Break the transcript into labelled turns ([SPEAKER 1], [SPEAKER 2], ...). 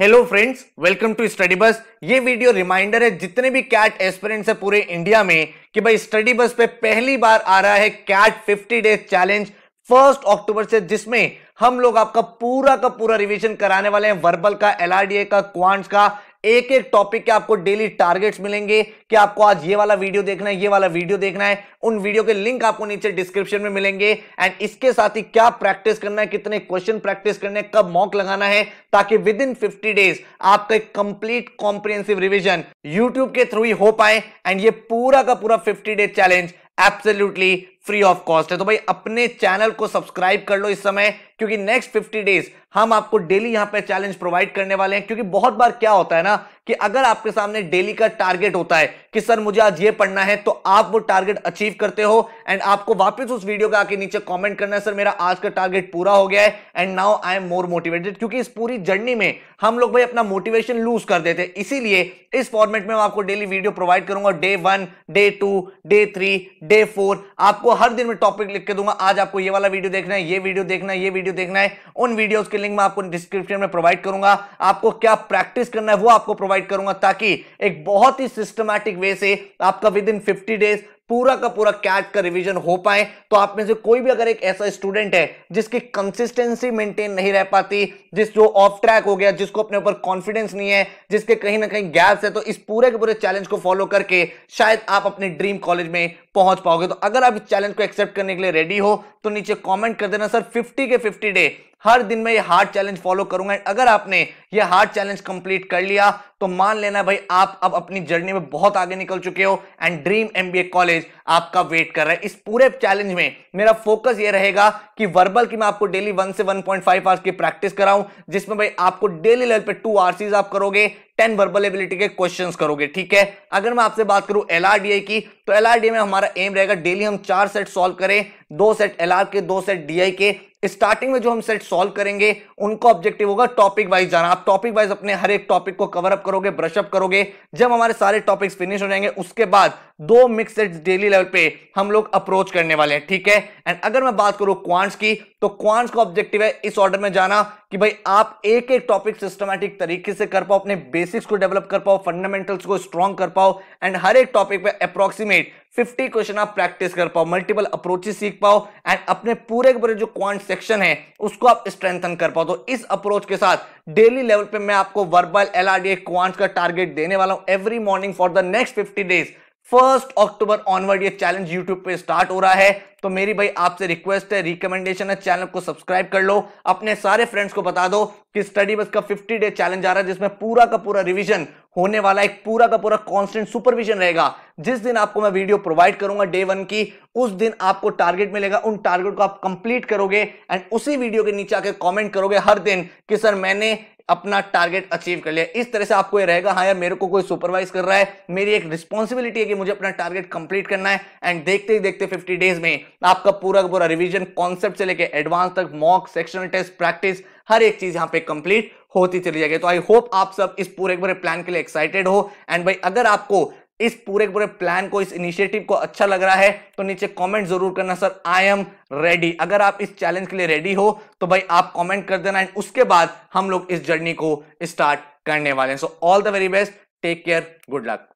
[SPEAKER 1] hello friends welcome to study बस ये video reminder है जितने भी कैट एस्पिरेंट्स है पूरे इंडिया में कि भाई स्टडी बस पे पहली बार आ रहा है CAT 50 days challenge first October से जिसमें हम लोग आपका पूरा का पूरा रिवीजन कराने वाले हैं वर्बल का एलआरडीए का क्वांट्स का एक एक टॉपिक के आपको डेली टारगेट्स मिलेंगे कि आपको आज ये वाला वीडियो देखना है ये वाला वीडियो देखना है उन वीडियो के लिंक आपको नीचे डिस्क्रिप्शन में मिलेंगे एंड इसके साथ ही क्या प्रैक्टिस करना है कितने क्वेश्चन प्रैक्टिस करने है कब मॉक लगाना है ताकि विद इन फिफ्टी डेज आपका एक कंप्लीट कॉम्प्रिहेंसिव रिविजन यूट्यूब के थ्रू ही हो पाए एंड ये पूरा का पूरा fifty days challenge absolutely free of cost है तो भाई अपने चैनल को सब्सक्राइब कर लो इस समय क्योंकि नेक्स्ट 50 डेज हम आपको डेली यहां पे चैलेंज प्रोवाइड करने वाले हैं क्योंकि बहुत बार क्या होता है ना कि अगर आपके सामने डेली का टारगेट होता है कि सर मुझे आज ये पढ़ना है तो आप वो टारगेट अचीव करते हो एंड आपको वापस उस वीडियो का आके नीचे कमेंट करना है सर मेरा आज का टारगेट पूरा हो गया है and now I am more motivated क्योंकि इस पूरी जर्नी में हम लोग भाई अपना मोटिवेशन लूज कर देते हैं इसीलिए इस फॉर्मेट में मैं आपको डेली वीडियो प्रोवाइड करूंगा day one day two day three day four आपको हर दिन में टॉपिक लिख के दूंगा आज आपको ये वाला वीडियो देखना है ये वीडियो देखना है ये वीडियो देखना है उन वीडियोज के लिंक मैं आपको डिस्क्रिप्शन में प्रोवाइड करूंगा आपको क्या प्रैक्टिस करना है वो आपको प्रोवाइड करूंगा ताकि एक बहुत ही सिस्टमैटिक वे से आपका विद इन फिफ्टी डेज पूरा का पूरा कैट का रिवीजन हो पाए तो आप में से कोई भी अगर एक ऐसा स्टूडेंट है जिसकी कंसिस्टेंसी मेंटेन नहीं रह पाती जिस जो ऑफ ट्रैक हो गया जिसको अपने ऊपर कॉन्फिडेंस नहीं है जिसके कहीं ना कहीं गैप्स है तो इस पूरे के पूरे चैलेंज को फॉलो करके शायद आप अपने ड्रीम कॉलेज में पहुंच पाओगे तो अगर आप इस चैलेंज को एक्सेप्ट करने के लिए रेडी हो तो नीचे कमेंट कर देना सर 50 के 50 डे हर दिन में ये हार्ड चैलेंज फॉलो करूंगा अगर आपने ये हार्ड चैलेंज कंप्लीट कर लिया तो मान लेना भाई आप अब अपनी जर्नी में बहुत आगे निकल चुके हो एंड ड्रीम एमबीए कॉलेज आपका वेट कर रहा है इस पूरे चैलेंज में मेरा फोकस ये रहेगा कि वर्बल की मैं आपको डेली वन से वन पॉइंट फाइव आवर्स की प्रैक्टिस कराऊं जिसमें भाई आपको डेली लेवल पे टू आरसीज आप करोगे टेन वर्बल एबिलिटी के क्वेश्चन करोगे ठीक है अगर मैं आपसे बात करूं एलआरडीए की तो एलआरडी में हमारा एम रहेगा डेली हम चार सेट सॉल्व करें दो सेट आर के दो सेट आई के स्टार्टिंग में जो हम सेट सॉल्व करेंगे उनको ऑब्जेक्टिव होगा टॉपिक वाइज जाना आप टॉपिक वाइज अपने हर एक टॉपिक को कवर अप करोगे ब्रश अप करोगे जब हमारे सारे टॉपिक्स फिनिश हो जाएंगे उसके बाद दो मिक्स सेट्स डेली लेवल पे हम लोग अप्रोच करने वाले हैं ठीक है एंड अगर मैं बात करूं क्वांट्स की तो क्वांट्स का ऑब्जेक्टिव है इस ऑर्डर में जाना कि भाई आप एक एक टॉपिक सिस्टमैटिक तरीके से कर पाओ अपने बेसिक्स को डेवलप कर पाओ फंडामेंटल्स को स्ट्रॉन्ग कर पाओ एंड हर एक टॉपिक पे अप्रोक्सीमेट एस्टिमेट 50 क्वेश्चन आप प्रैक्टिस कर पाओ मल्टीपल अप्रोचेस सीख पाओ एंड अपने पूरे के पूरे जो क्वांट सेक्शन है उसको आप स्ट्रेंथन कर पाओ तो इस अप्रोच के साथ डेली लेवल पे मैं आपको वर्बल एलआरडीए क्वांट का टारगेट देने वाला हूं every morning for the next 50 days first October onward ये चैलेंज यूट्यूब पे स्टार्ट हो रहा है तो मेरी भाई आपसे रिक्वेस्ट है रिकमेंडेशन है चैनल को सब्सक्राइब कर लो अपने सारे फ्रेंड्स को बता दो कि स्टडी बस का 50 डे चैलेंज आ रहा है जिसमें पूरा का पूरा रिवीजन होने वाला एक पूरा का पूरा कांस्टेंट सुपरविजन रहेगा जिस दिन आपको मैं वीडियो प्रोवाइड करूंगा डे वन की उस दिन आपको टारगेट मिलेगा उन टारगेट को आप कंप्लीट करोगे एंड उसी वीडियो के नीचे आके कमेंट करोगे हर दिन कि सर मैंने अपना टारगेट अचीव कर लिया इस तरह से आपको ये रहेगा हाँ यार मेरे को कोई सुपरवाइज कर रहा है मेरी एक रिस्पॉन्सिबिलिटी है कि मुझे अपना टारगेट कंप्लीट करना है एंड देखते ही देखते फिफ्टी डेज में आपका पूरा का पूरा रिविजन कॉन्सेप्ट से लेकर एडवांस तक मॉक सेक्शनल टेस्ट प्रैक्टिस हर एक चीज यहाँ पे कंप्लीट होती चली जाएगी तो आई होप आप सब इस पूरे पूरे प्लान के लिए एक्साइटेड हो एंड भाई अगर आपको इस पूरे पूरे प्लान को इस इनिशिएटिव को अच्छा लग रहा है तो नीचे कमेंट जरूर करना सर आई एम रेडी अगर आप इस चैलेंज के लिए रेडी हो तो भाई आप कमेंट कर देना एंड उसके बाद हम लोग इस जर्नी को स्टार्ट करने वाले हैं so all the very best take care good luck